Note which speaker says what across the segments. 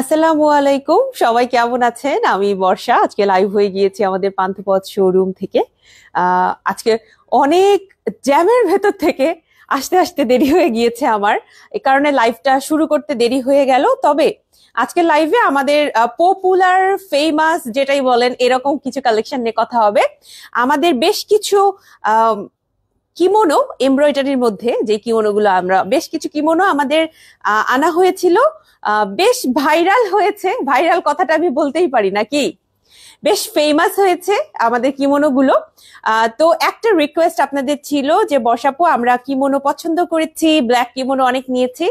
Speaker 1: আসসালামু আলাইকুম সবাই কেমন আছেন আমি বর্ষা আজকে লাইভ হয়ে গিয়েছি আমাদের পান্থপথ শোরুম থেকে আজকে অনেক জ্যামের ভেতর থেকে আসতে আসতে দেরি হয়ে গিয়েছে আমার এ কারণে লাইভটা শুরু করতে দেরি হয়ে গেল তবে আজকে লাইভে আমাদের পপুলার ফেমাস যেটাই বলেন এরকম কিছু কালেকশন নিয়ে কথা হবে আমাদের বেশ কিছু কিমোনো এমব্রয়ডারির মধ্যে যে কিমোনোগুলো আমরা বেশ কিছু কিমোনো আমাদের আনা হয়েছিল বেশ ভাইরাল হয়েছে ভাইরাল কথাটা আমি বলতেই পারি নাকি বেশ ফেমাস হয়েছে আমাদের কিমোনোগুলো তো একটা রিকোয়েস্ট আপনাদের ছিল যে বসাপো আমরা কিমোনো পছন্দ করেছি ব্ল্যাক কিমোনো অনেক নিয়েছি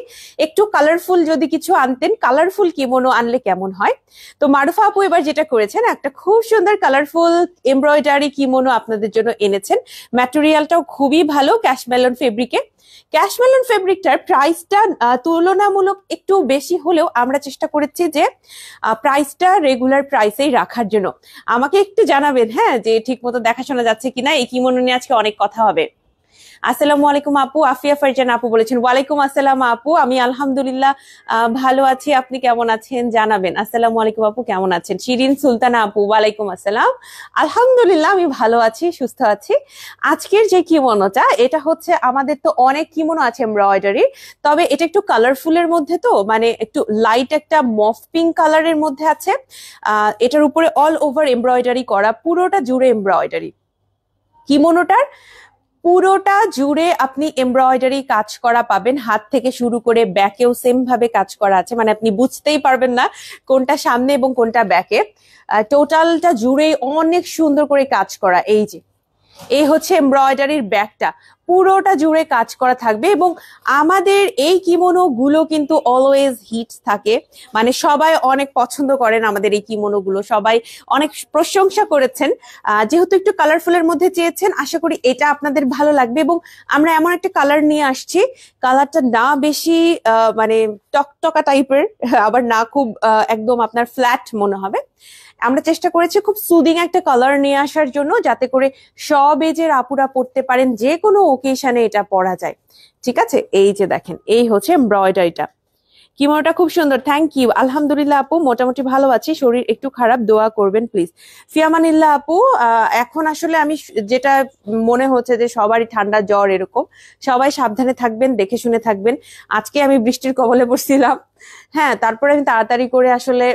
Speaker 1: একটু কালারফুল যদি কিছু আনতেন কালারফুল কিমোনো আনলে কেমন হয় তো মারুফা আপু এবার যেটা করেছেন একটা খুব সুন্দর কালারফুল এমব্রয়ডারি কিমোনো আপনাদের জন্য এনেছেন ম্যাটেরিয়ালটাও খুবই ভালো ক্যাশমেলন ফেব্রিকে ক্যাশমেলন ফেব্রিকটার প্রাইসটা তুলনামূলক একটু বেশি হলেও আমরা চেষ্টা করেছি যে প্রাইসটা রেগুলার প্রাইসেই রাখার জন্য আমাকে একটু জানাবেন হ্যাঁ যে ঠিক মতো দেখাশোনা যাচ্ছে কিনা এই কিমনো নিয়ে আজকে অনেক কথা হবে আসসালামু আলাইকুম আপু আফিয়া ফারজান আপু বলেছেন ওয়ালাইকুম আসসালাম আপু আমি আলহামদুলিল্লাহ ভালো আছি আপনি কেমন আছেন জানাবেন আসসালাম আলাইকুম আপু কেমন আছেন শিরিন সুলতানা আপু ওয়ালাইকুম আসসালাম আলহামদুলিল্লাহ আমি ভালো আছি সুস্থ আছি আজকের যে কিমনোটা এটা হচ্ছে আমাদের তো অনেক কিমনো আছে এমব্রয়ডারি তবে এটা একটু কালারফুলের মধ্যে তো মানে একটু লাইট একটা মফ পিঙ্ক কালারের মধ্যে আছে এটার উপরে অল ওভার এমব্রয়ডারি করা পুরোটা জুড়ে এমব্রয়ডারি কিমোনোটার পুরোটা জুড়ে আপনি এমব্রয়ডারি কাজ করা পাবেন হাত থেকে শুরু করে ব্যাকেও সেম ভাবে কাজ করা আছে মানে আপনি বুঝতেই পারবেন না কোনটা সামনে এবং কোনটা ব্যাকে টোটালটা জুড়ে অনেক সুন্দর করে কাজ করা এই যে এই হচ্ছে এমব্রয়ডারির ব্যাগটা পুরোটা জুড়ে কাজ করা থাকবে এবং আমাদের এই গুলো কিন্তু অলওয়েজ হিটস থাকে মানে সবাই অনেক পছন্দ করেন আমাদের এই গুলো সবাই অনেক প্রশংসা করেছেন যেহেতু একটু কালারফুলের মধ্যে চেয়েছেন আশা করি এটা আপনাদের ভালো লাগবে এবং আমরা এমন একটা কালার নিয়ে আসছি কালারটা না বেশি মানে টকটকা টাইপের আবার না খুব একদম আপনার ফ্ল্যাট মনে হবে আমরা চেষ্টা করেছি খুব সুদিং একটা কালার নিয়ে আসার জন্য যাতে করে সব এজের আপুরা পড়তে পারেন যে কোনো ওকেশনে এটা পরা যায় ঠিক আছে এই যে দেখেন এই হচ্ছে এমব্রয়ডারিটা কিমোটা খুব সুন্দর থ্যাংক ইউ আলহামদুলিল্লাহ আপু মোটামুটি ভালো আছি শরীর একটু খারাপ দোয়া করবেন প্লিজ ফিয়ামানিল্লাহ আপু এখন আসলে আমি যেটা মনে হচ্ছে যে সবারই ঠান্ডা জ্বর এরকম সবাই সাবধানে থাকবেন দেখে শুনে থাকবেন আজকে আমি বৃষ্টির কবলে পড়ছিলাম হ্যাঁ তারপরে আমি তাড়াতাড়ি করে আসলে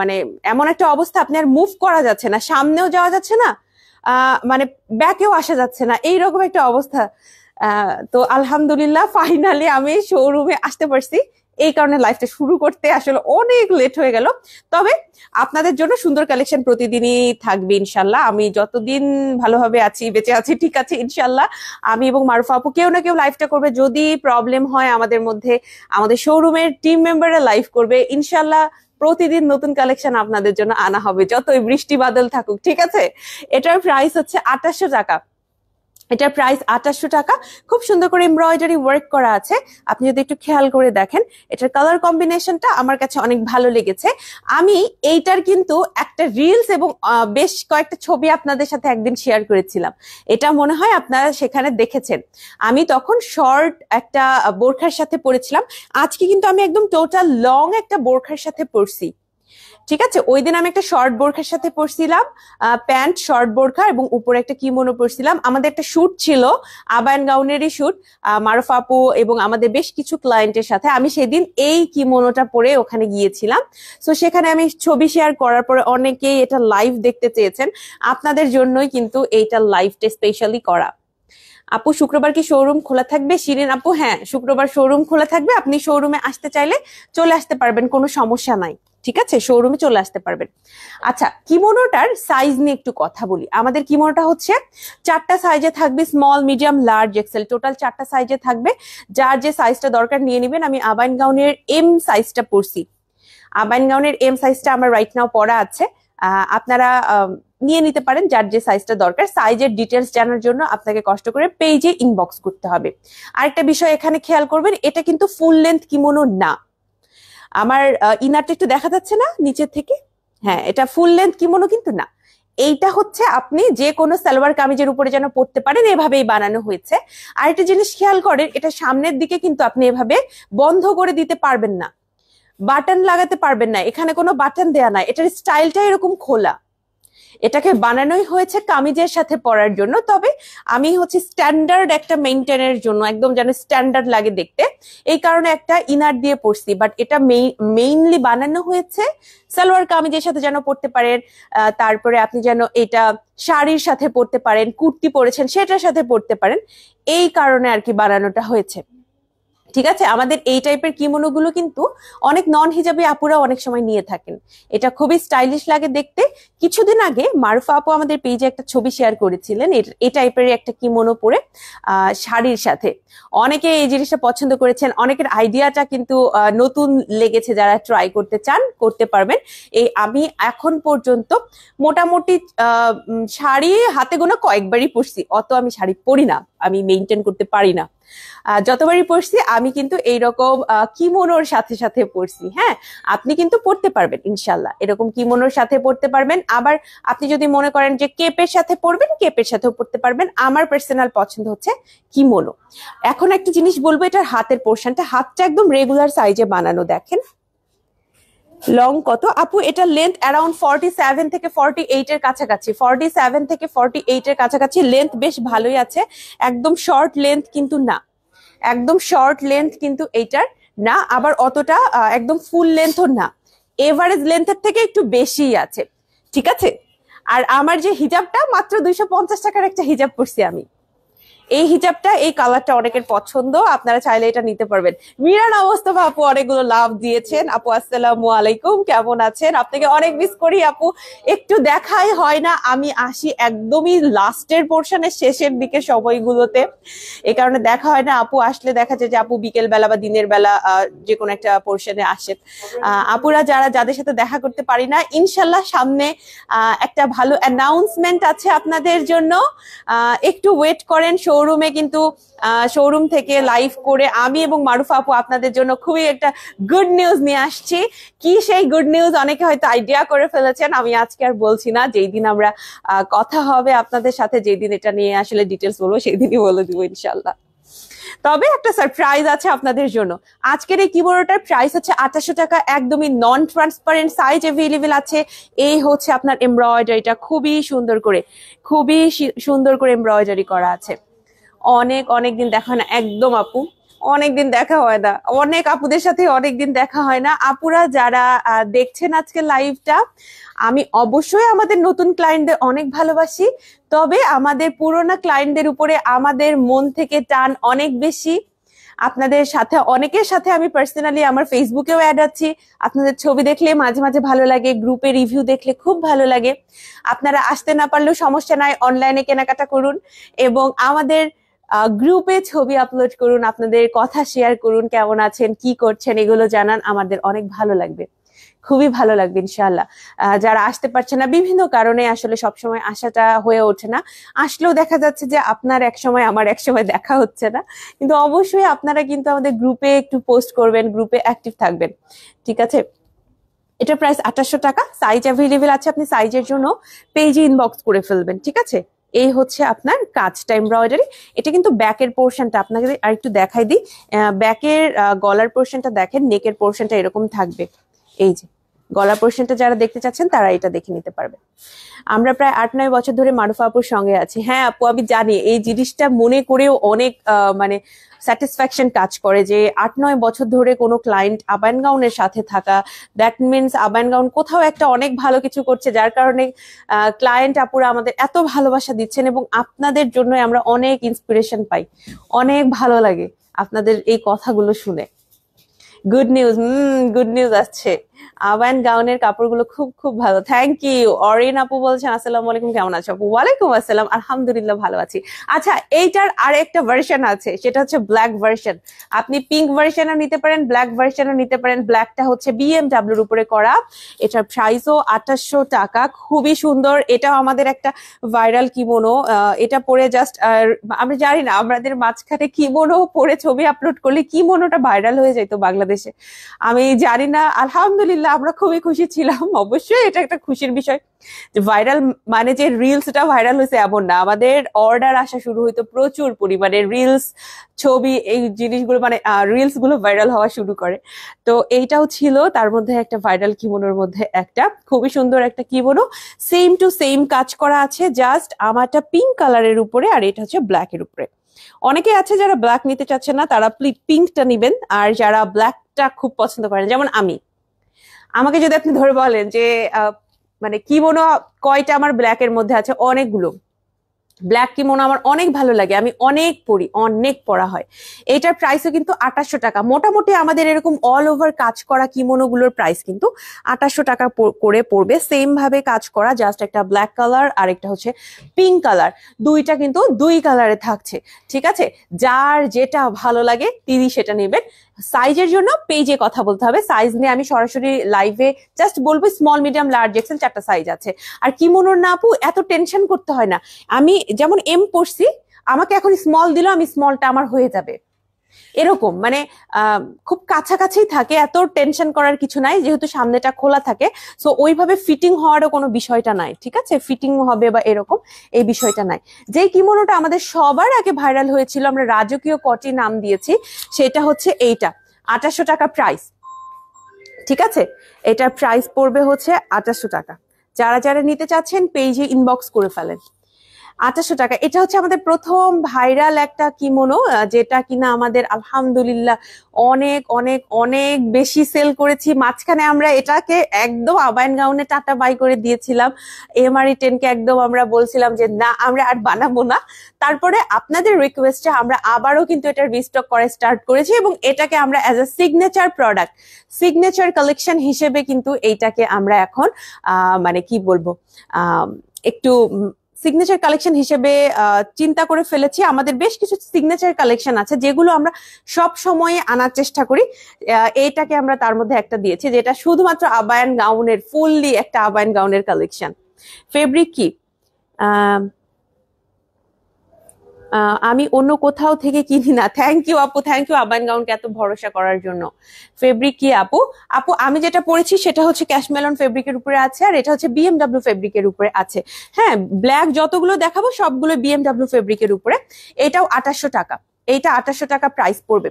Speaker 1: মানে এমন একটা অবস্থা আপনি আর মুভ করা যাচ্ছে না সামনেও যাওয়া যাচ্ছে না মানে ব্যাকেও আসা যাচ্ছে না এইরকম একটা অবস্থা তো আলহামদুলিল্লাহ ফাইনালি আমি শোরুমে আসতে পারছি এই কারণে লাইফটা শুরু করতে আসলে অনেক লেট হয়ে গেল তবে আপনাদের জন্য সুন্দর কালেকশন প্রতিদিনই থাকবে ইনশাল্লাহ আমি যতদিন ভালোভাবে আছি বেঁচে আছি ঠিক আছে ইনশাল্লাহ আমি এবং মারুফা আপু কেউ না কেউ লাইফটা করবে যদি প্রবলেম হয় আমাদের মধ্যে আমাদের শোরুমের টিম মেম্বাররা লাইভ করবে ইনশাল্লাহ প্রতিদিন নতুন কালেকশন আপনাদের জন্য আনা হবে যতই বৃষ্টি বাদল থাকুক ঠিক আছে এটার প্রাইস হচ্ছে আঠাশশো টাকা এটার প্রাইস আঠাশশো টাকা খুব সুন্দর করে এমব্রয়ডারি ওয়ার্ক করা আছে আপনি যদি একটু খেয়াল করে দেখেন এটার কালার কম্বিনেশনটা আমার কাছে অনেক ভালো লেগেছে আমি এইটার কিন্তু একটা রিলস এবং বেশ কয়েকটা ছবি আপনাদের সাথে একদিন শেয়ার করেছিলাম এটা মনে হয় আপনারা সেখানে দেখেছেন আমি তখন শর্ট একটা বোরখার সাথে পরেছিলাম আজকে কিন্তু আমি একদম টোটাল লং একটা বোরখার সাথে পরছি ঠিক আছে ওই দিন আমি একটা শর্ট বোরখার সাথে পরছিলাম প্যান্ট শর্ট বোরখা এবং উপরে একটা কিমোনো পরছিলাম আমাদের একটা শ্যুট ছিল আবায়ন গাউনেরই শ্যুট মারুফ আপু এবং আমাদের বেশ কিছু ক্লায়েন্টের সাথে আমি সেদিন এই কিমোনোটা পরে ওখানে গিয়েছিলাম সো সেখানে আমি ছবি শেয়ার করার পরে অনেকেই এটা লাইভ দেখতে চেয়েছেন আপনাদের জন্যই কিন্তু এইটা লাইভটা স্পেশালি করা আপু শুক্রবার কি শোরুম খোলা থাকবে শিরিন আপু হ্যাঁ শুক্রবার শোরুম খোলা থাকবে আপনি শোরুমে আসতে চাইলে চলে আসতে পারবেন কোনো সমস্যা নাই ঠিক আছে শোরুমে চলে আসতে পারবেন আচ্ছা কিমোনোটার সাইজ নিয়ে একটু কথা বলি আমাদের কিমোনোটা হচ্ছে চারটা সাইজে থাকবে স্মল মিডিয়াম লার্জ এক্সেল টোটাল চারটা সাইজে থাকবে যার যে সাইজটা দরকার নিয়ে নেবেন আমি আবাইন গাউনের এম সাইজটা পরছি আবাইন গাউনের এম সাইজটা আমার রাইট নাও পড়া আছে আপনারা নিয়ে নিতে পারেন যার যে সাইজটা দরকার সাইজের ডিটেলস জানার জন্য আপনাকে কষ্ট করে পেজে ইনবক্স করতে হবে আরেকটা বিষয় এখানে খেয়াল করবেন এটা কিন্তু ফুল লেন্থ কিমোনো না আমার ইনারটা একটু দেখা যাচ্ছে না নিচের থেকে হ্যাঁ এটা ফুল লেন্থ কিমনো কিন্তু না এইটা হচ্ছে আপনি যে কোনো সালোয়ার কামিজের উপরে যেন পড়তে পারেন এভাবেই বানানো হয়েছে আর একটা জিনিস খেয়াল করেন এটা সামনের দিকে কিন্তু আপনি এভাবে বন্ধ করে দিতে পারবেন না বাটন লাগাতে পারবেন না এখানে কোনো বাটন দেয়া নাই এটার স্টাইলটা এরকম খোলা এটাকে বানানোই হয়েছে কামিজের সাথে পরার জন্য তবে আমি হচ্ছে স্ট্যান্ডার্ড একটা মেনটেনের জন্য একদম যেন স্ট্যান্ডার্ড লাগে দেখতে এই কারণে একটা ইনার দিয়ে পরছি বাট এটা মেইনলি বানানো হয়েছে সালোয়ার কামিজের সাথে যেন পড়তে পারেন তারপরে আপনি যেন এটা শাড়ির সাথে পড়তে পারেন কুর্তি পরেছেন সেটার সাথে পড়তে পারেন এই কারণে আর কি বানানোটা হয়েছে ঠিক আছে আমাদের এই টাইপের গুলো কিন্তু অনেক নন হিজাবি আপুরা অনেক সময় নিয়ে থাকেন এটা খুবই স্টাইলিশ লাগে দেখতে কিছুদিন আগে মারুফা আপু আমাদের পেজে একটা ছবি শেয়ার করেছিলেন এই টাইপের একটা কিমোনো পরে শাড়ির সাথে অনেকে এই জিনিসটা পছন্দ করেছেন অনেকের আইডিয়াটা কিন্তু নতুন লেগেছে যারা ট্রাই করতে চান করতে পারবেন এই আমি এখন পর্যন্ত মোটামুটি শাড়ি হাতে গোনা কয়েকবারই পরছি অত আমি শাড়ি পরি না আমি মেনটেন করতে পারি না যতবারই পড়ছি আমি কিন্তু এইরকম কিমোনোর সাথে সাথে পড়ছি হ্যাঁ আপনি কিন্তু পড়তে পারবেন ইনশাল্লাহ এরকম কিমোনোর সাথে পড়তে পারবেন আবার আপনি যদি মনে করেন যে কেপের সাথে পড়বেন কেপের সাথেও পড়তে পারবেন আমার পার্সোনাল পছন্দ হচ্ছে কিমোনো এখন একটা জিনিস বলবো এটার হাতের পোর্শনটা হাতটা একদম রেগুলার সাইজে বানানো দেখেন লং কত আপু এটা লেন্থ অ্যারাউন্ড ফর্টি সেভেন থেকে ফর্টি এইটের কাছাকাছি ফর্টি সেভেন থেকে ফর্টি এইটের কাছাকাছি লেন্থ বেশ ভালোই আছে একদম শর্ট লেন্থ কিন্তু না একদম শর্ট লেন্থ কিন্তু এইটার না আবার অতটা একদম ফুল লেন্থও না এভারেজ লেন্থের থেকে একটু বেশিই আছে ঠিক আছে আর আমার যে হিজাবটা মাত্র দুইশো টাকার একটা হিজাব পড়ছি আমি এই হিজাবটা এই কালারটা অনেকের পছন্দ আপনারা চাইলে এটা নিতে পারবেন মিরান অবস্থা আপু অনেকগুলো লাভ দিয়েছেন আপু আসসালামু আলাইকুম কেমন আছেন আপনাকে অনেক মিস করি আপু একটু দেখাই হয় না আমি আসি একদমই লাস্টের পোর্শনের শেষের দিকে সময়গুলোতে এ কারণে দেখা হয় না আপু আসলে দেখা যায় যে আপু বিকেল বেলা বা দিনের বেলা যে কোনো একটা পোর্শনে আসেন আপুরা যারা যাদের সাথে দেখা করতে পারি না ইনশাল্লাহ সামনে একটা ভালো অ্যানাউন্সমেন্ট আছে আপনাদের জন্য একটু ওয়েট করেন শো শোরুমে কিন্তু শোরুম থেকে লাইভ করে আমি এবং মারুফা আপু আপনাদের জন্য খুবই একটা গুড নিউজ নিয়ে আসছি কি সেই গুড নিউজ অনেকে হয়তো আইডিয়া করে ফেলেছেন আমি আজকে আর বলছি না যেই দিন আমরা কথা হবে আপনাদের সাথে যেই দিন এটা নিয়ে আসলে ডিটেলস বলবো সেই দিনই বলে দিব ইনশাল্লাহ তবে একটা সারপ্রাইজ আছে আপনাদের জন্য আজকের এই কিবোর্ডটার প্রাইস হচ্ছে আঠাশো টাকা একদমই নন ট্রান্সপারেন্ট সাইজ এভেলেবেল আছে এই হচ্ছে আপনার এমব্রয়ডারিটা খুবই সুন্দর করে খুবই সুন্দর করে এমব্রয়ডারি করা আছে অনেক অনেক দিন দেখা হয় না একদম আপু অনেক দিন দেখা হয় না অনেক আপুদের সাথে অনেক দিন দেখা হয় না আপুরা যারা দেখছেন আজকে লাইভটা আমি অবশ্যই আমাদের নতুন ক্লায়েন্টদের অনেক ভালোবাসি তবে আমাদের পুরোনো ক্লায়েন্টদের উপরে আমাদের মন থেকে টান অনেক বেশি আপনাদের সাথে অনেকের সাথে আমি পার্সোনালি আমার ফেসবুকেও অ্যাড আছি আপনাদের ছবি দেখলে মাঝে মাঝে ভালো লাগে গ্রুপে রিভিউ দেখলে খুব ভালো লাগে আপনারা আসতে না পারলেও সমস্যা নাই অনলাইনে কেনাকাটা করুন এবং আমাদের গ্রুপে ছবি আপলোড করুন আপনাদের কথা শেয়ার করুন কেমন আছেন কি করছেন এগুলো জানান আমাদের অনেক ভালো লাগবে খুবই ভালো লাগবে ইনশাল্লাহ যারা আসতে পারছে না বিভিন্ন কারণে আসলে সবসময় আসাটা হয়ে ওঠে না আসলেও দেখা যাচ্ছে যে আপনার এক সময় আমার এক সময় দেখা হচ্ছে না কিন্তু অবশ্যই আপনারা কিন্তু আমাদের গ্রুপে একটু পোস্ট করবেন গ্রুপে অ্যাক্টিভ থাকবেন ঠিক আছে এটা প্রাইস আঠাশশো টাকা সাইজ অ্যাভেলেবেল আছে আপনি সাইজের জন্য পেজে ইনবক্স করে ফেলবেন ঠিক আছে এই হচ্ছে আপনার কাজটা এমব্রয়ডারি এটা কিন্তু ব্যাকের পোর্শনটা আপনাকে আর একটু দেখাই দিই ব্যাকের গলার পোর্শনটা দেখেন নেকের পোর্শনটা এরকম থাকবে এই যে গলা পোর্শনটা যারা দেখতে চাচ্ছেন তারা এটা দেখে নিতে পারবে আমরা প্রায় আট নয় বছর ধরে মারুফা আপুর সঙ্গে আছি হ্যাঁ আপু আমি জানি এই জিনিসটা মনে করেও অনেক মানে স্যাটিসফ্যাকশন কাজ করে যে আট নয় বছর ধরে কোনো ক্লায়েন্ট আবায়নগাউনের সাথে থাকা দ্যাট মিনস আবায়নগাউন কোথাও একটা অনেক ভালো কিছু করছে যার কারণে ক্লায়েন্ট আপুরা আমাদের এত ভালোবাসা দিচ্ছেন এবং আপনাদের জন্য আমরা অনেক ইন্সপিরেশন পাই অনেক ভালো লাগে আপনাদের এই কথাগুলো শুনে গুড নিউজ গুড নিউজ আসছে আওয়ান গাউনের কাপড়গুলো খুব খুব ভালো থ্যাংক ইউ অরিন আপু বলছেন আসসালাম আলাইকুম কেমন আছো আপু ওয়ালাইকুম আসসালাম আলহামদুলিল্লাহ ভালো আছি আচ্ছা এইটার আর একটা ভার্সন আছে সেটা হচ্ছে ব্ল্যাক ভার্সন আপনি পিঙ্ক ভার্সনও নিতে পারেন ব্ল্যাক ভার্সনও নিতে পারেন ব্ল্যাকটা হচ্ছে বিএমডাব্লিউর উপরে করা এটার প্রাইসও আঠাশশো টাকা খুবই সুন্দর এটাও আমাদের একটা ভাইরাল কিমোনো এটা পরে জাস্ট আমি জানি না আমাদের মাঝখানে কিমোনো পরে ছবি আপলোড করলে কিমোনোটা ভাইরাল হয়ে যাইতো বাংলাদেশে আমি জানি না আলহামদুলিল্লাহ আমরা খুবই খুশি ছিলাম অবশ্যই এটা একটা খুশির বিষয় যে ভাইরাল মানে যে রিলসটা ভাইরাল হয়েছে এমন না আমাদের অর্ডার আসা শুরু হইতো প্রচুর পরিমাণে রিলস ছবি এই জিনিসগুলো মানে রিলস গুলো ভাইরাল হওয়া শুরু করে তো এইটাও ছিল তার মধ্যে একটা ভাইরাল কিমোনোর মধ্যে একটা খুবই সুন্দর একটা কিমোনো সেম টু সেম কাজ করা আছে জাস্ট আমারটা পিঙ্ক কালারের উপরে আর এটা হচ্ছে ব্ল্যাকের উপরে অনেকে আছে যারা ব্ল্যাক নিতে চাচ্ছে না তারা পিঙ্কটা নিবেন আর যারা ব্ল্যাকটা খুব পছন্দ করেন যেমন আমি আমাকে যদি আপনি ধরে বলেন যে মানে কিমোনো কয়টা আমার ব্ল্যাকের মধ্যে আছে অনেকগুলো ব্ল্যাক কিমোনো আমার অনেক ভালো লাগে আমি অনেক পড়ি অনেক পড়া হয় এটার প্রাইসও কিন্তু আঠাশশো টাকা মোটামুটি আমাদের এরকম অল ওভার কাজ করা কিমোনোগুলোর প্রাইস কিন্তু আঠাশশো টাকা করে পড়বে সেম ভাবে কাজ করা জাস্ট একটা ব্ল্যাক কালার আর একটা হচ্ছে পিঙ্ক কালার দুইটা কিন্তু দুই কালারে থাকছে ঠিক আছে যার যেটা ভালো লাগে তিনি সেটা নেবেন সাইজের জন্য পেজে কথা বলতে হবে সাইজ নিয়ে আমি সরাসরি লাইভে জাস্ট বলবো স্মল মিডিয়াম লার্জ এক্সেল চারটা সাইজ আছে আর কি মনোর না আপু এত টেনশন করতে হয় না আমি যেমন এম পড়ছি আমাকে এখন স্মল দিল আমি স্মলটা আমার হয়ে যাবে এরকম মানে খুব কাছাকাছি থাকে এত টেনশন করার কিছু নাই যেহেতু সামনেটা খোলা থাকে সো ওইভাবে ফিটিং হওয়ারও কোনো বিষয়টা নাই ঠিক আছে ফিটিং হবে বা এরকম এই বিষয়টা নাই যেই কিমোনোটা আমাদের সবার আগে ভাইরাল হয়েছিল আমরা রাজকীয় কটি নাম দিয়েছি সেটা হচ্ছে এইটা আঠাশশো টাকা প্রাইস ঠিক আছে এটার প্রাইস পড়বে হচ্ছে আঠাশশো টাকা যারা যারা নিতে চাচ্ছেন পেইজে ইনবক্স করে ফেলেন আঠাশো টাকা এটা হচ্ছে আমাদের প্রথম ভাইরাল একটা কিমোনো যেটা কিনা আমাদের আলহামদুলিল্লাহ অনেক অনেক অনেক বেশি সেল করেছি মাঝখানে আমরা এটাকে একদম আবায়ন গাউনে টাটা বাই করে দিয়েছিলাম এমআরই টেনকে e একদম আমরা বলছিলাম যে না আমরা আর বানাবো না তারপরে আপনাদের রিকোয়েস্টে আমরা আবারও কিন্তু এটা রিস্টক করে স্টার্ট করেছি এবং এটাকে আমরা as a signature product signature collection হিসেবে কিন্তু এইটাকে আমরা এখন মানে কি বলবো একটু সিগনেচার কালেকশন হিসেবে চিন্তা করে ফেলেছি আমাদের বেশ কিছু সিগনেচার কালেকশন আছে যেগুলো আমরা সব সময় আনার চেষ্টা করি এইটাকে আমরা তার মধ্যে একটা দিয়েছি যেটা শুধুমাত্র আবায়ন গাউনের ফুললি একটা আবায়ন গাউনের কালেকশন ফেব্রিক কি আমি অন্য কোথাও থেকে কিনি না থ্যাংক ইউ আপু থ্যাংক ইউ আবান গাউনকে এত ভরসা করার জন্য ফেব্রিক কি আপু আপু আমি যেটা পড়েছি সেটা হচ্ছে ক্যাশমেলন ফেব্রিকের উপরে আছে আর এটা হচ্ছে বিএমডাব্লিউ ফেব্রিকের উপরে আছে হ্যাঁ ব্ল্যাক যতগুলো দেখাবো সবগুলো বিএমডাব্লিউ ফেব্রিকের উপরে এটাও আঠাশশো টাকা এইটা আঠাশশো টাকা প্রাইস পড়বে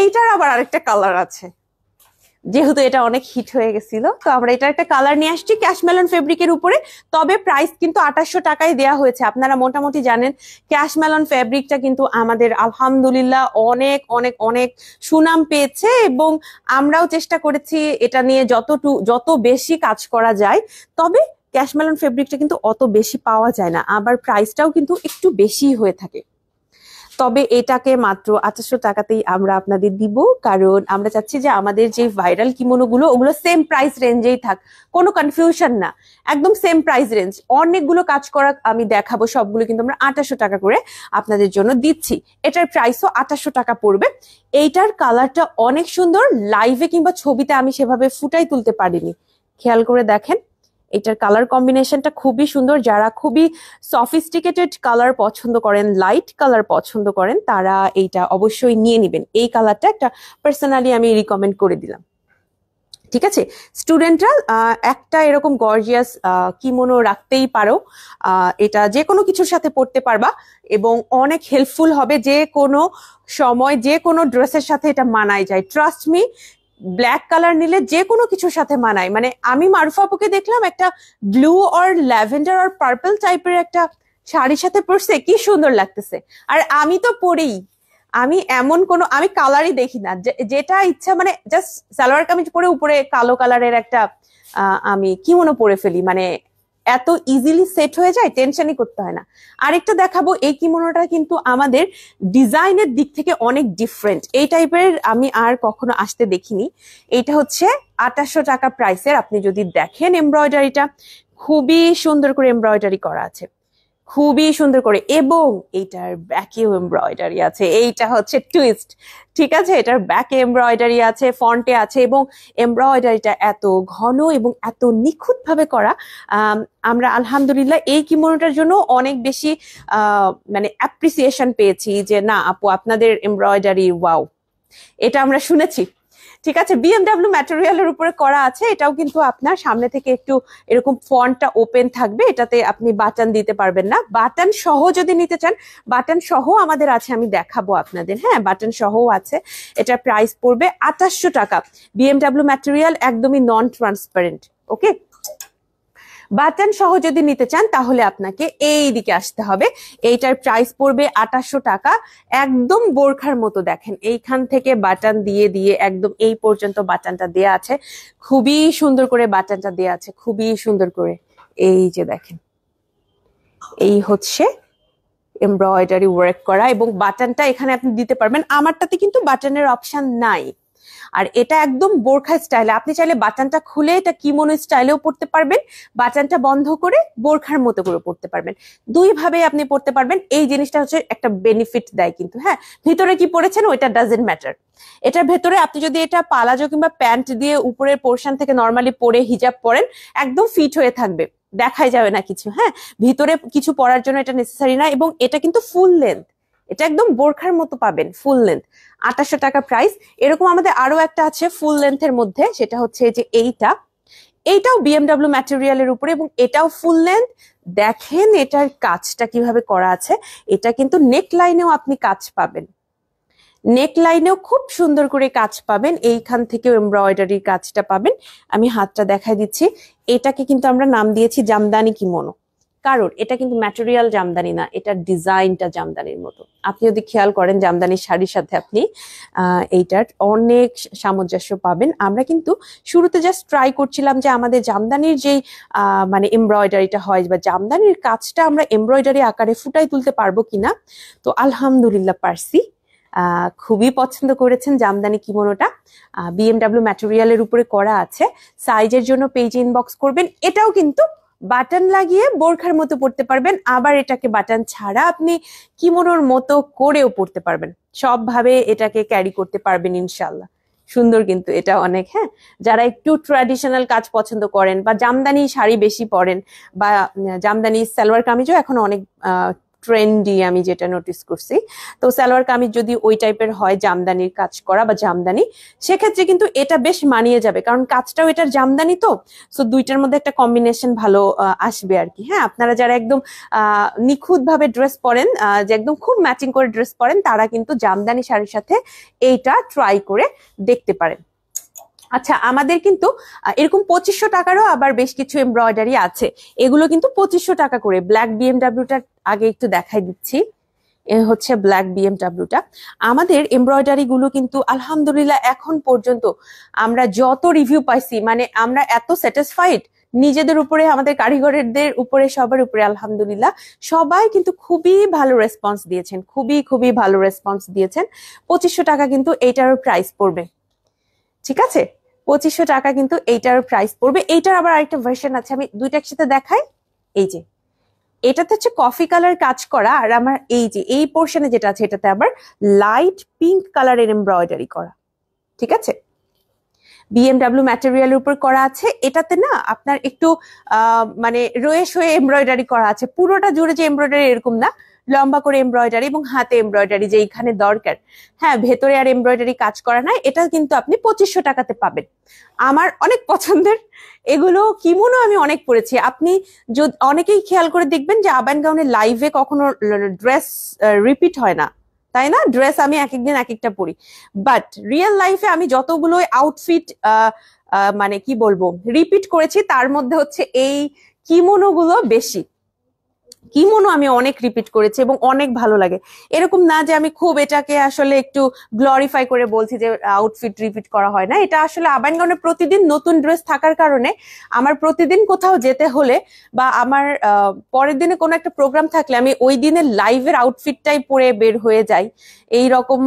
Speaker 1: এইটার আবার আরেকটা কালার আছে যেহেতু এটা অনেক হিট হয়ে গেছিল তো আমরা এটা একটা কালার নিয়ে আসছি ক্যাশমেলন ফেব্রিকের উপরে তবে প্রাইস কিন্তু আঠাশশো টাকায় দেওয়া হয়েছে আপনারা মোটামুটি জানেন ক্যাশমেলন ফেব্রিকটা কিন্তু আমাদের আলহামদুলিল্লাহ অনেক অনেক অনেক সুনাম পেয়েছে এবং আমরাও চেষ্টা করেছি এটা নিয়ে যতটু যত বেশি কাজ করা যায় তবে ক্যাশমেলন ফেব্রিকটা কিন্তু অত বেশি পাওয়া যায় না আবার প্রাইসটাও কিন্তু একটু বেশি হয়ে থাকে তবে এটাকে মাত্র আঠাশশো টাকাতেই আমরা আপনাদের দিব কারণ আমরা চাচ্ছি যে আমাদের যে ভাইরাল কিমোনোগুলো ওগুলো সেম প্রাইস রেঞ্জেই থাক কোনো কনফিউশন না একদম সেম প্রাইস রেঞ্জ অনেকগুলো কাজ করা আমি দেখাবো সবগুলো কিন্তু আমরা আঠাশশো টাকা করে আপনাদের জন্য দিচ্ছি এটার প্রাইসও আঠাশশো টাকা পড়বে এইটার কালারটা অনেক সুন্দর লাইভে কিংবা ছবিতে আমি সেভাবে ফুটাই তুলতে পারিনি খেয়াল করে দেখেন এটার কালার কম্বিনেশনটা খুবই সুন্দর যারা খুবই সফিস্টিকেটেড কালার পছন্দ করেন লাইট কালার পছন্দ করেন তারা এইটা অবশ্যই নিয়ে নেবেন এই কালারটা একটা পার্সোনালি আমি রিকমেন্ড করে দিলাম ঠিক আছে স্টুডেন্টরা একটা এরকম গর্জিয়াস কিমোনো রাখতেই পারো এটা যে কোনো কিছুর সাথে পড়তে পারবা এবং অনেক হেল্পফুল হবে যে কোনো সময় যে কোনো ড্রেসের সাথে এটা মানায় যায় ট্রাস্ট মি ব্ল্যাক কালার নিলে যে কোনো কিছুর সাথে মানায় মানে আমি মারুফা আপুকে দেখলাম একটা blue or lavender or purple টাইপের একটা শাড়ির সাথে পরছে কি সুন্দর লাগতেছে আর আমি তো পরেই আমি এমন কোন আমি কালারই দেখি না যেটা ইচ্ছা মানে জাস্ট সালোয়ার কামিজ পরে উপরে কালো কালারের একটা আমি কি মনে পরে ফেলি মানে এত ইজিলি সেট হয়ে যায় টেনশনই করতে হয় না আরেকটা দেখাবো এই কিমোনোটা কিন্তু আমাদের ডিজাইনের দিক থেকে অনেক ডিফারেন্ট এই টাইপের আমি আর কখনো আসতে দেখিনি এইটা হচ্ছে আঠাশশো টাকা প্রাইসের আপনি যদি দেখেন এমব্রয়ডারিটা খুবই সুন্দর করে এমব্রয়ডারি করা আছে খুবই সুন্দর করে এবং এটার ব্যাকে এমব্রয়ডারি আছে এইটা হচ্ছে টুইস্ট ঠিক আছে এটার ব্যাক এমব্রয়ডারি আছে ফন্টে আছে এবং এমব্রয়ডারিটা এত ঘন এবং এত নিখুঁতভাবে করা আমরা আলহামদুলিল্লাহ এই কিমোনোটার জন্য অনেক বেশি মানে অ্যাপ্রিসিয়েশন পেয়েছি যে না আপু আপনাদের এমব্রয়ডারি ওয়াও এটা আমরা শুনেছি ঠিক আছে বিএমডাব্লিউ ম্যাটেরিয়ালের উপরে করা আছে এটাও কিন্তু আপনার সামনে থেকে একটু এরকম ফন্টটা ওপেন থাকবে এটাতে আপনি বাটন দিতে পারবেন না বাটন সহ যদি নিতে চান বাটন সহ আমাদের আছে আমি দেখাবো আপনাদের হ্যাঁ বাটন সহ আছে এটা প্রাইস পড়বে আঠাশশো টাকা বিএমডাব্লিউ ম্যাটেরিয়াল একদমই নন ট্রান্সপারেন্ট ওকে বাটন সহ যদি নিতে চান তাহলে আপনাকে এই দিকে আসতে হবে এইটার প্রাইস পড়বে আঠাশশো টাকা একদম বোরখার মতো দেখেন এইখান থেকে বাটন দিয়ে দিয়ে একদম এই পর্যন্ত বাটনটা দেয়া আছে খুবই সুন্দর করে বাটনটা দেয়া আছে খুবই সুন্দর করে এই যে দেখেন এই হচ্ছে এমব্রয়ডারি ওয়ার্ক করা এবং বাটনটা এখানে আপনি দিতে পারবেন আমারটাতে কিন্তু বাটনের অপশন নাই আর এটা একদম বোরখা স্টাইলে আপনি চাইলে বাটানটা খুলে এটা কিমনো স্টাইলেও পড়তে পারবেন বাটানটা বন্ধ করে বোরখার মতো করে পড়তে পারবেন দুইভাবে আপনি পড়তে পারবেন এই জিনিসটা হচ্ছে একটা বেনিফিট দেয় কিন্তু হ্যাঁ ভিতরে কি পড়েছেন ওইটা ডাজেন্ট ম্যাটার এটার ভেতরে আপনি যদি এটা পালাজো কিংবা প্যান্ট দিয়ে উপরের পোর্শন থেকে নর্মালি পরে হিজাব পরেন একদম ফিট হয়ে থাকবে দেখাই যাবে না কিছু হ্যাঁ ভিতরে কিছু পরার জন্য এটা নেসেসারি না এবং এটা কিন্তু ফুল লেন্থ এটা একদম বোরখার মতো পাবেন ফুল লেন্থ আঠাশশো টাকা প্রাইস এরকম আমাদের আরো একটা আছে ফুল লেন্থের মধ্যে সেটা হচ্ছে যে এইটা এইটাও বিএমডাব্লিউ ম্যাটেরিয়ালের উপরে এবং এটাও ফুল লেন্থ দেখেন এটার কাজটা কিভাবে করা আছে এটা কিন্তু নেক লাইনেও আপনি কাজ পাবেন নেক লাইনেও খুব সুন্দর করে কাজ পাবেন এইখান থেকেও এমব্রয়ডারির কাজটা পাবেন আমি হাতটা দেখাই দিচ্ছি এটাকে কিন্তু আমরা নাম দিয়েছি জামদানি কিমোনো কারণ এটা কিন্তু ম্যাটেরিয়াল জামদানি না এটার ডিজাইনটা জামদানির মতো আপনি যদি খেয়াল করেন জামদানির শাড়ির সাথে আপনি এইটার অনেক সামঞ্জস্য পাবেন আমরা কিন্তু শুরুতে জাস্ট ট্রাই করছিলাম যে আমাদের জামদানির যেই মানে এমব্রয়ডারিটা হয় বা জামদানির কাজটা আমরা এমব্রয়ডারি আকারে ফুটাই তুলতে পারবো কিনা তো আলহামদুলিল্লাহ পারসি খুবই পছন্দ করেছেন জামদানি কিমোনোটা বিএমডাব্লিউ ম্যাটেরিয়ালের উপরে করা আছে সাইজের জন্য পেজ ইনবক্স করবেন এটাও কিন্তু বাটন লাগিয়ে বোরখার মতো পড়তে পারবেন আবার এটাকে বাটন ছাড়া আপনি কিমোনোর মতো করেও পড়তে পারবেন সবভাবে এটাকে ক্যারি করতে পারবেন ইনশাল্লাহ সুন্দর কিন্তু এটা অনেক হ্যাঁ যারা একটু ট্র্যাডিশনাল কাজ পছন্দ করেন বা জামদানি শাড়ি বেশি পরেন বা জামদানি সালোয়ার কামিজও এখন অনেক ট্রেন্ডি আমি যেটা নোটিস করছি তো সালোয়ার কামিজ যদি ওই টাইপের হয় জামদানির কাজ করা বা জামদানি সেক্ষেত্রে কিন্তু এটা বেশ মানিয়ে যাবে কারণ কাজটাও এটার জামদানি তো সো দুইটার মধ্যে একটা কম্বিনেশন ভালো আসবে আর কি হ্যাঁ আপনারা যারা একদম নিখুঁত ভাবে ড্রেস পরেন যে একদম খুব ম্যাচিং করে ড্রেস পরেন তারা কিন্তু জামদানি শাড়ির সাথে এইটা ট্রাই করে দেখতে পারেন আচ্ছা আমাদের কিন্তু এরকম পঁচিশশো টাকারও আবার বেশ কিছু এমব্রয়ডারি আছে এগুলো কিন্তু পঁচিশশো টাকা করে ব্ল্যাক বিএমডাব্লিউটা আগে একটু দেখাই দিচ্ছি এ হচ্ছে ব্ল্যাক বিএমডাব্লিউটা আমাদের এমব্রয়ডারি গুলো কিন্তু আলহামদুলিল্লাহ এখন পর্যন্ত আমরা যত রিভিউ পাইছি মানে আমরা এত স্যাটিসফাইড নিজেদের উপরে আমাদের কারিগরদের উপরে সবার উপরে আলহামদুলিল্লাহ সবাই কিন্তু খুবই ভালো রেসপন্স দিয়েছেন খুবই খুবই ভালো রেসপন্স দিয়েছেন পঁচিশশো টাকা কিন্তু এইটার প্রাইস পড়বে ঠিক আছে পঁচিশশো টাকা কিন্তু এইটার প্রাইস পড়বে এইটার আবার আরেকটা ভার্সন আছে আমি দুইটা একসাথে দেখাই এই যে এটাতে হচ্ছে কফি কালার কাজ করা আর আমার এই যে এই পোর্শনে যেটা আছে এটাতে আবার লাইট পিঙ্ক কালারের এমব্রয়ডারি করা ঠিক আছে বিএমডাব্লিউ ম্যাটেরিয়ালের উপর করা আছে এটাতে না আপনার একটু মানে রয়ে হয়ে এমব্রয়ডারি করা আছে পুরোটা জুড়ে যে এমব্রয়ডারি এরকম না লম্বা করে এমব্রয়ডারি এবং হাতে এমব্রয়ডারি যে এইখানে দরকার হ্যাঁ ভেতরে আর এমব্রয়ডারি কাজ করা নাই এটা কিন্তু আপনি পঁচিশশো টাকাতে পাবেন আমার অনেক পছন্দের এগুলো কিমোনো আমি অনেক পড়েছি আপনি যদি অনেকেই খেয়াল করে দেখবেন যে আবান গাউনে লাইভে কখনো ড্রেস রিপিট হয় না তাই না ড্রেস আমি এক একদিন এক একটা পরি বাট রিয়েল লাইফে আমি যতগুলো আউটফিট মানে কি বলবো রিপিট করেছি তার মধ্যে হচ্ছে এই কিমোনোগুলো বেশি কিমনো আমি অনেক রিপিট করেছি এবং অনেক ভালো লাগে এরকম না যে আমি খুব এটাকে আসলে একটু গ্লোরিফাই করে বলছি যে আউটফিট রিপিট করা হয় না এটা আসলে আবাইনগণে প্রতিদিন নতুন ড্রেস থাকার কারণে আমার প্রতিদিন কোথাও যেতে হলে বা আমার পরের দিনে কোনো একটা প্রোগ্রাম থাকলে আমি ওই দিনে লাইভের আউটফিটটাই পরে বের হয়ে যাই এই রকম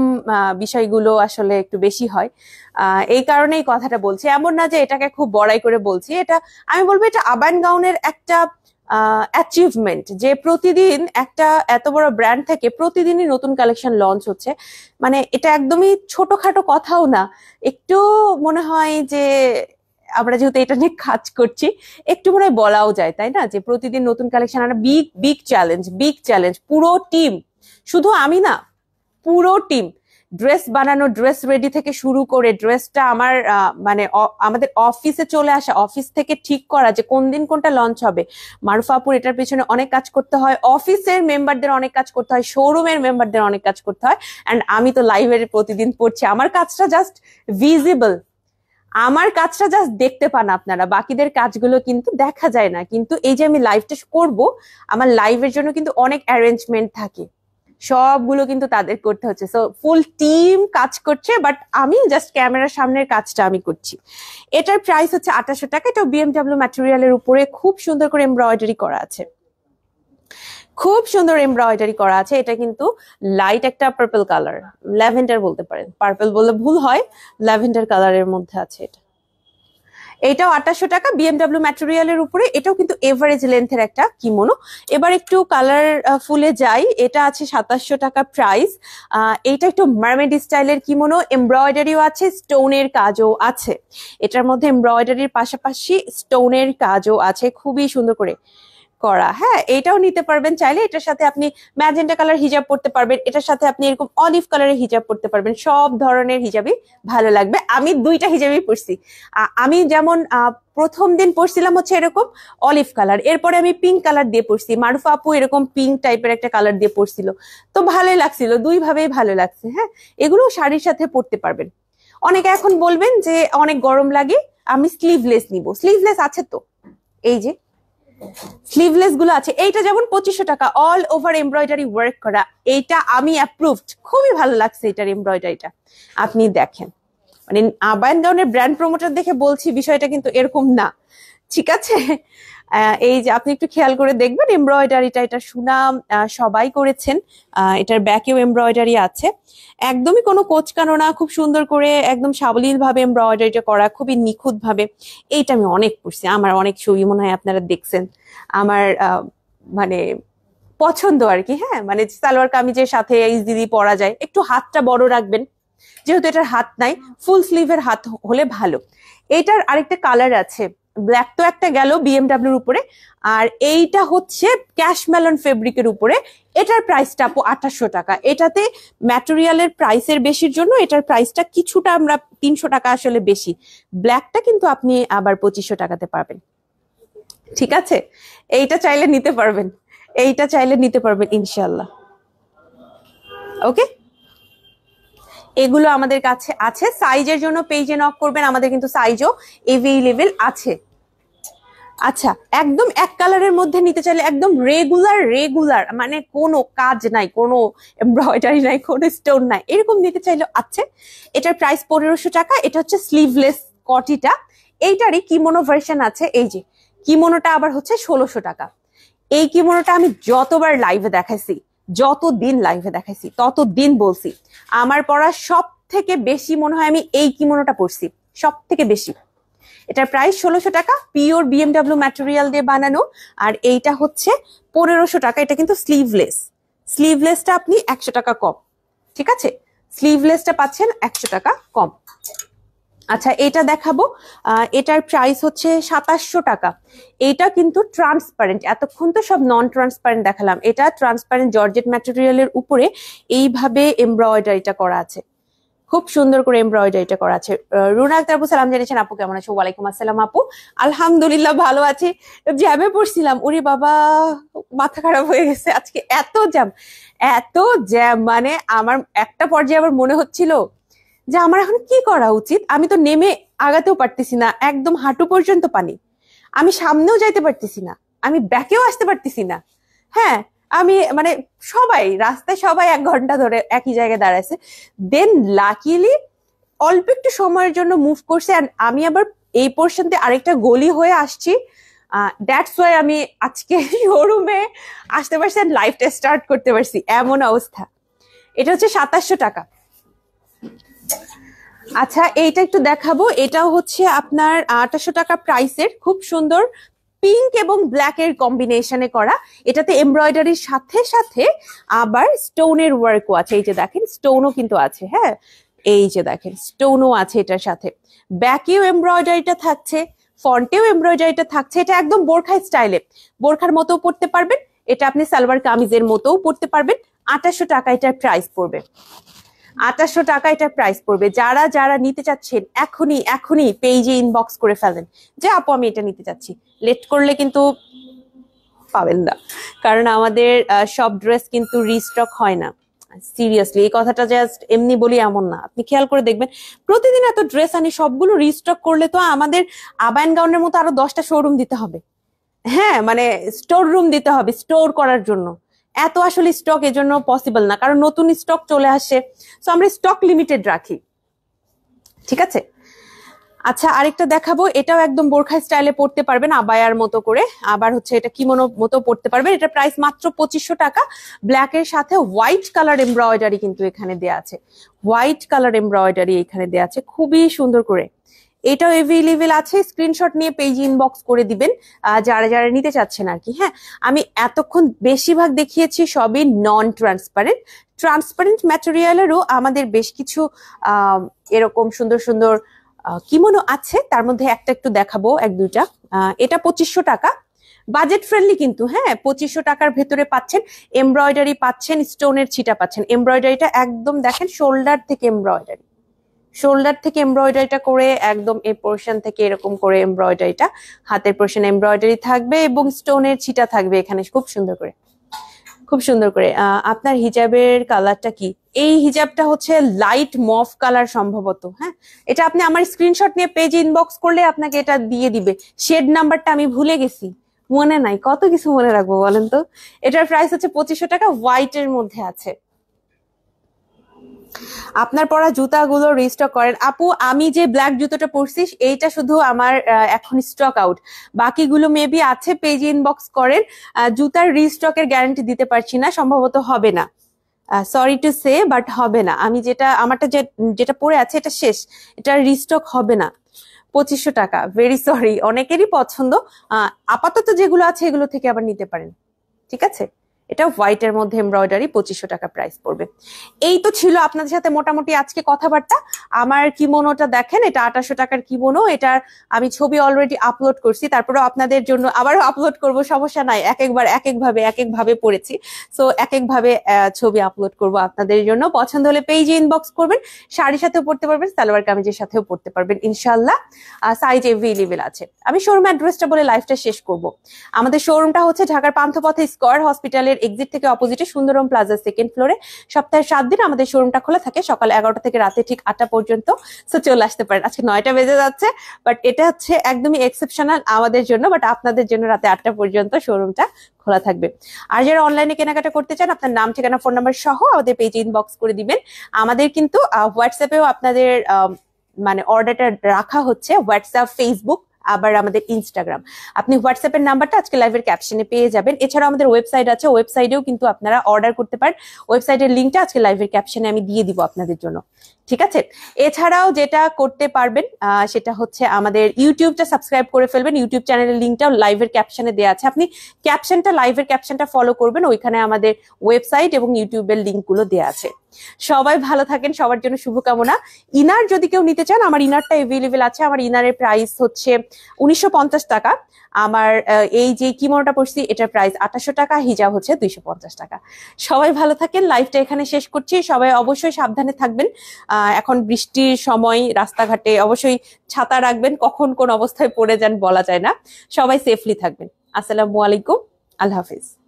Speaker 1: বিষয়গুলো আসলে একটু বেশি হয় এই কারণেই কথাটা বলছি এমন না যে এটাকে খুব বড়াই করে বলছি এটা আমি বলবো এটা আবাইন গাউনের একটা অ্যাচিভমেন্ট যে প্রতিদিন একটা এত বড় ব্র্যান্ড থেকে প্রতিদিনই নতুন কালেকশন লঞ্চ হচ্ছে মানে এটা একদমই ছোটখাটো কথাও না একটু মনে হয় যে আমরা যেহেতু এটা নিয়ে কাজ করছি একটু মনে হয় বলাও যায় তাই না যে প্রতিদিন নতুন কালেকশন আনা big big challenge big challenge পুরো টিম শুধু আমি না পুরো টিম ড্রেস বানানো ড্রেস রেডি থেকে শুরু করে ড্রেসটা আমার মানে আমাদের অফিসে চলে আসা অফিস থেকে ঠিক করা যে কোন দিন কোনটা লঞ্চ হবে মারুফাপুর এটার পেছনে অনেক কাজ করতে হয় অফিসের মেম্বারদের অনেক কাজ করতে হয় শোরুমের মেম্বারদের অনেক কাজ করতে হয় অ্যান্ড আমি তো লাইভের প্রতিদিন পড়ছি আমার কাজটা জাস্ট ভিজিবল আমার কাজটা জাস্ট দেখতে পান আপনারা বাকিদের কাজগুলো কিন্তু দেখা যায় না কিন্তু এই যে আমি লাইভটা করব আমার লাইভের জন্য কিন্তু অনেক অ্যারেঞ্জমেন্ট থাকে সবগুলো কিন্তু তাদের করতে হচ্ছে সো ফুল টিম কাজ করছে বাট আমি জাস্ট ক্যামেরার সামনের কাজটা আমি করছি এটার প্রাইস হচ্ছে আঠাশো টাকা এটা বিএমডাব্লিউ ম্যাটেরিয়ালের উপরে খুব সুন্দর করে এমব্রয়ডারি করা আছে খুব সুন্দর এমব্রয়ডারি করা আছে এটা কিন্তু লাইট একটা পার্পল কালার ল্যাভেন্ডার বলতে পারেন পার্পল বললে ভুল হয় ল্যাভেন্ডার কালারের মধ্যে আছে এটা এটাও আঠাশশো টাকা বিএমডাব্লিউ ম্যাটেরিয়ালের উপরে এটাও কিন্তু এভারেজ লেন্থের একটা কিমোনো এবার একটু কালার ফুলে যাই এটা আছে সাতাশশো টাকা প্রাইস এটা একটু মার্মেড স্টাইলের কিমোনো এমব্রয়ডারিও আছে স্টোনের কাজও আছে এটার মধ্যে এমব্রয়ডারির পাশাপাশি স্টোনের কাজও আছে খুবই সুন্দর করে করা হ্যাঁ এটাও নিতে পারবেন চাইলে এটার সাথে আপনি ম্যাজেন্টা কালার হিজাব পড়তে পারবেন এটার সাথে আপনি এরকম অলিভ কালারের হিজাব পড়তে পারবেন সব ধরনের হিজাবই ভালো লাগবে আমি দুইটা হিজাবই পড়ছি আমি যেমন প্রথম দিন পড়ছিলাম হচ্ছে এরকম অলিভ কালার এরপরে আমি পিঙ্ক কালার দিয়ে পড়ছি মারুফা আপু এরকম পিঙ্ক টাইপের একটা কালার দিয়ে পড়ছিল তো ভালোই লাগছিল দুইভাবেই ভালো লাগছে হ্যাঁ এগুলো শাড়ির সাথে পড়তে পারবেন অনেকে এখন বলবেন যে অনেক গরম লাগে আমি স্লিভলেস নিব স্লিভলেস আছে তো এই যে স্লিভলেস গুলো আছে এইটা যেমন পঁচিশশো টাকা অল ওভার এমব্রয়ডারি ওয়ার্ক করা এইটা আমি অ্যাপ্রুভড খুবই ভালো লাগছে এটার এমব্রয়ডারিটা আপনি দেখেন মানে আবায়ন ধরনের ব্র্যান্ড প্রমোটার দেখে বলছি বিষয়টা কিন্তু এরকম না ঠিক আছে এই যে আপনি একটু খেয়াল করে দেখবেন এমব্রয়ডারিটা এটা সুনাম সবাই করেছেন এটার ব্যাকেও এমব্রয়ডারি আছে একদমই কোনো কোচকানো না খুব সুন্দর করে একদম সাবলীলভাবে এমব্রয়ডারিটা করা খুবই নিখুঁতভাবে এইটা আমি অনেক পড়ছি আমার অনেক ছবি মনে হয় আপনারা দেখছেন আমার মানে পছন্দ আর কি হ্যাঁ মানে সালোয়ার কামিজের সাথে ইজিলি পরা যায় একটু হাতটা বড় রাখবেন যেহেতু এটার হাত নাই ফুল স্লিভের হাত হলে ভালো এটার আরেকটা কালার আছে ব্ল্যাক তো একটা গেল বিএমডাব্লিউর উপরে আর এইটা হচ্ছে ক্যাশ মেলন ফেব্রিকের উপরে এটার প্রাইসটা আপু আঠাশশো টাকা এটাতে ম্যাটেরিয়ালের প্রাইসের বেশির জন্য এটার প্রাইসটা কিছুটা আমরা তিনশো টাকা আসলে বেশি ব্ল্যাকটা কিন্তু আপনি আবার পঁচিশশো টাকাতে পারবেন ঠিক আছে এইটা চাইলে নিতে পারবেন এইটা চাইলে নিতে পারবেন ইনশাল্লাহ ওকে এগুলো আমাদের কাছে আছে সাইজের জন্য পেজে নক করবেন আমাদের কিন্তু সাইজও এভেইলেবেল আছে আচ্ছা একদম এক কালারের মধ্যে নিতে চাইলে একদম রেগুলার রেগুলার মানে কোনো কাজ নাই কোনো এমব্রয়ডারি নাই কোনো স্টোন নাই এরকম নিতে চাইলে আছে এটার প্রাইস পনেরোশো টাকা এটা হচ্ছে স্লিভলেস কটিটা এইটারই কিমোনো ভার্সন আছে এই যে কিমোনোটা আবার হচ্ছে ষোলোশো টাকা এই কিমোনোটা আমি যতবার লাইভে দেখাইছি যতদিন লাইভে দেখাইছি ততদিন বলছি আমার পড়া সব থেকে বেশি মনে হয় আমি এই কিমোনোটা পড়ছি সব থেকে বেশি এটার প্রাইস ষোলোশো টাকা পিওর বিএমডাব্লিউ ম্যাটেরিয়াল দিয়ে বানানো আর এইটা হচ্ছে পনেরোশো টাকা এটা কিন্তু স্লিভলেস স্লিভলেসটা আপনি একশো টাকা কম ঠিক আছে স্লিভলেসটা পাচ্ছেন একশো টাকা কম আচ্ছা এটা দেখাবো এটার প্রাইস হচ্ছে সাতাশশো টাকা এটা কিন্তু ট্রান্সপারেন্ট এতক্ষণ তো সব নন ট্রান্সপারেন্ট দেখালাম এটা ট্রান্সপারেন্ট জর্জেট ম্যাটেরিয়ালের উপরে এইভাবে এমব্রয়ডারিটা করা আছে খুব সুন্দর করে এমব্রয়ডারিটা করা আছে রুনা আক্তার আপু সালাম জানিয়েছেন আপু কেমন আছো ওয়ালাইকুম আসসালাম আপু আলহামদুলিল্লাহ ভালো আছি জ্যামে পড়ছিলাম উনি বাবা মাথা খারাপ হয়ে গেছে আজকে এত জ্যাম এত জ্যাম মানে আমার একটা পর্যায়ে আমার মনে হচ্ছিল যে আমার এখন কি করা উচিত আমি তো নেমে আগাতেও পারতেছি না একদম হাঁটু পর্যন্ত পানি আমি সামনেও যাইতে পারতেছি না আমি ব্যাকেও আসতে পারতেছি না হ্যাঁ আমি মানে সবাই রাস্তায় সবাই এক ঘন্টা ধরে একই জায়গায় দাঁড়াইছে দেন লাকিলি অল্প একটু সময়ের জন্য মুভ করছে আমি আবার এই পোর্শনতে আরেকটা গলি হয়ে আসছি দ্যাটস ওয়াই আমি আজকে শোরুমে আসতে পারছি অ্যান্ড লাইফটা স্টার্ট করতে পারছি এমন অবস্থা এটা হচ্ছে সাতাশশো টাকা আচ্ছা এইটা একটু দেখাবো এটা হচ্ছে আপনার আঠাশশো টাকা প্রাইসের খুব সুন্দর পিঙ্ক এবং ব্ল্যাক এর কম্বিনেশনে করা এটাতে এমব্রয়ডারির সাথে সাথে আবার স্টোনের ওয়ার্কও আছে এই যে দেখেন স্টোনও কিন্তু আছে হ্যাঁ এই যে দেখেন স্টোনও আছে এটার সাথে ব্যাকেও এমব্রয়ডারিটা থাকছে ফন্টেও এমব্রয়ডারিটা থাকছে এটা একদম বোরখা স্টাইলে বোরখার মতো পড়তে পারবেন এটা আপনি সালোয়ার কামিজের মতোও পড়তে পারবেন আঠাশশো টাকা এটার প্রাইস পড়বে আঠাশশো টাকা এটা প্রাইস পড়বে যারা যারা নিতে চাচ্ছেন এখনই এখনই পেইজে ইনবক্স করে ফেলেন যে আপু আমি এটা নিতে চাচ্ছি লেট করলে কিন্তু পাবেন না কারণ আমাদের সব ড্রেস কিন্তু রিস্টক হয় না সিরিয়াসলি এই কথাটা জাস্ট এমনি বলি এমন না আপনি খেয়াল করে দেখবেন প্রতিদিন এত ড্রেস আনি সবগুলো রিস্টক করলে তো আমাদের আবায়ন গাউনের মতো আরো দশটা শোরুম দিতে হবে হ্যাঁ মানে স্টোর রুম দিতে হবে স্টোর করার জন্য এত আসলে স্টক এজন্য পসিবল না কারণ নতুন স্টক চলে আসে সো আমরা স্টক লিমিটেড রাখি ঠিক আছে আচ্ছা আরেকটা দেখাবো এটাও একদম বোরখা স্টাইলে পড়তে পারবেন আবায়ার মতো করে আবার হচ্ছে এটা কি মনো মতো পড়তে পারবেন এটা প্রাইস মাত্র পঁচিশশো টাকা ব্ল্যাক এর সাথে হোয়াইট কালার এমব্রয়ডারি কিন্তু এখানে দেয়া আছে হোয়াইট কালার এমব্রয়ডারি এখানে দেয়া আছে খুবই সুন্দর করে এটাও এভেলেবেল আছে স্ক্রিনশট নিয়ে পেজ ইনবক্স করে দিবেন যারা যারা নিতে চাচ্ছেন আর কি হ্যাঁ আমি এতক্ষণ বেশিরভাগ দেখিয়েছি সবই নন ট্রান্সপারেন্ট ট্রান্সপারেন্ট ম্যাটেরিয়ালেরও আমাদের বেশ কিছু এরকম সুন্দর সুন্দর কিমনো আছে তার মধ্যে একটা একটু দেখাবো এক দুইটা এটা পঁচিশশো টাকা বাজেট ফ্রেন্ডলি কিন্তু হ্যাঁ পঁচিশশো টাকার ভেতরে পাচ্ছেন এমব্রয়ডারি পাচ্ছেন স্টোনের ছিটা পাচ্ছেন এমব্রয়ডারিটা একদম দেখেন শোল্ডার থেকে এমব্রয়ডারি শোল্ডার থেকে এমব্রয়ডারিটা করে একদম এই পোর্শন থেকে এরকম করে এমব্রয়ডারিটা হাতের পোর্শন এমব্রয়ডারি থাকবে এবং স্টোনের ছিটা থাকবে এখানে খুব সুন্দর করে খুব সুন্দর করে আপনার হিজাবের কালারটা কি এই হিজাবটা হচ্ছে লাইট মফ কালার সম্ভবত হ্যাঁ এটা আপনি আমার স্ক্রিনশট নিয়ে পেজ ইনবক্স করলে আপনাকে এটা দিয়ে দিবে শেড নাম্বারটা আমি ভুলে গেছি মনে নাই কত কিছু মনে রাখবো বলেন তো এটার প্রাইস হচ্ছে পঁচিশশো টাকা হোয়াইটের মধ্যে আছে আপনার পরা জুতাগুলো রিস্টক করেন আপু আমি যে ব্ল্যাক জুতোটা পরছি এইটা শুধু আমার এখন স্টক আউট বাকিগুলো মেবি আছে পেজ ইনবক্স করেন জুতার রিস্টকের গ্যারান্টি দিতে পারছি না সম্ভবত হবে না সরি টু সে বাট হবে না আমি যেটা আমারটা যেটা পরে আছে এটা শেষ এটা রিস্টক হবে না পঁচিশশো টাকা ভেরি সরি অনেকেরই পছন্দ আপাতত যেগুলো আছে এগুলো থেকে আবার নিতে পারেন ঠিক আছে এটা হোয়াইটের মধ্যে এমব্রয়ডারি পঁচিশশো টাকা প্রাইস পড়বে এই তো ছিল আপনাদের সাথে মোটামুটি আজকে কথাবার্তা আমার কিমোনোটা দেখেন এটা আঠাশশো টাকার কিমোনো এটার আমি ছবি অলরেডি আপলোড করছি তারপরে আপনাদের জন্য আবারও আপলোড করব সমস্যা নাই এক একবার এক একভাবে এক একভাবে পড়েছি সো এক একভাবে ছবি আপলোড করব আপনাদের জন্য পছন্দ হলে পেজে ইনবক্স করবেন শাড়ির সাথেও পড়তে পারবেন সালোয়ার কামিজের সাথেও পড়তে পারবেন ইনশাল্লাহ সাইজ এভেলেবেল আছে আমি শোরুম অ্যাড্রেসটা বলে লাইফটা শেষ করব আমাদের শোরুমটা হচ্ছে ঢাকার পান্থপথে স্কোয়ার হসপিটালের এক্সিট থেকে অপোজিটে সুন্দরম প্লাজা সেকেন্ড ফ্লোরে সপ্তাহে সাত দিন আমাদের শোরুমটা খোলা থাকে সকাল এগারোটা থেকে রাতে ঠিক আটটা পর্যন্ত সো চলে আসতে পারেন আজকে নয়টা বেজে যাচ্ছে বাট এটা হচ্ছে একদমই এক্সেপশনাল আমাদের জন্য বাট আপনাদের জন্য রাতে আটটা পর্যন্ত শোরুমটা খোলা থাকবে আর যারা অনলাইনে কেনাকাটা করতে চান আপনার নাম ঠিকানা ফোন নাম্বার সহ আমাদের পেজে ইনবক্স করে দিবেন আমাদের কিন্তু হোয়াটসঅ্যাপেও আপনাদের মানে অর্ডারটা রাখা হচ্ছে হোয়াটসঅ্যাপ ফেসবুক আবার আমাদের ইনস্টাগ্রাম আপনি হোয়াটসঅ্যাপের নাম্বারটা আজকে লাইভের ক্যাপশনে পেয়ে যাবেন এছাড়াও আমাদের ওয়েবসাইট আছে ওয়েবসাইটেও কিন্তু আপনারা অর্ডার করতে পারেন ওয়েবসাইটের লিঙ্কটা আজকে লাইভের ক্যাপশনে আমি দিয়ে দিব আপনাদের জন্য ঠিক আছে এছাড়াও যেটা করতে পারবেন সেটা হচ্ছে আমাদের ইউটিউবটা সাবস্ক্রাইব করে ফেলবেন ইউটিউব চ্যানেলের লিঙ্কটাও লাইভের ক্যাপশনে দেওয়া আছে আপনি ক্যাপশনটা লাইভের ক্যাপশনটা ফলো করবেন ওইখানে আমাদের ওয়েবসাইট এবং ইউটিউবের লিঙ্কগুলো দেওয়া আছে সবাই ভালো থাকেন সবার জন্য শুভকামনা ইনার যদি কেউ নিতে চান আমার ইনারটা অ্যাভেলেবেল আছে আমার ইনারের প্রাইস হচ্ছে উনিশশো টাকা আমার এই যে কিমোটা পড়ছি এটার প্রাইস আঠাশশো টাকা হিজাব হচ্ছে দুইশো টাকা সবাই ভালো থাকেন লাইফটা এখানে শেষ করছি সবাই অবশ্যই সাবধানে থাকবেন এখন বৃষ্টির সময় রাস্তাঘাটে অবশ্যই ছাতা রাখবেন কখন কোন অবস্থায় পড়ে যান বলা যায় না সবাই সেফলি থাকবেন আসসালামু আলাইকুম আল্লাহ হাফিজ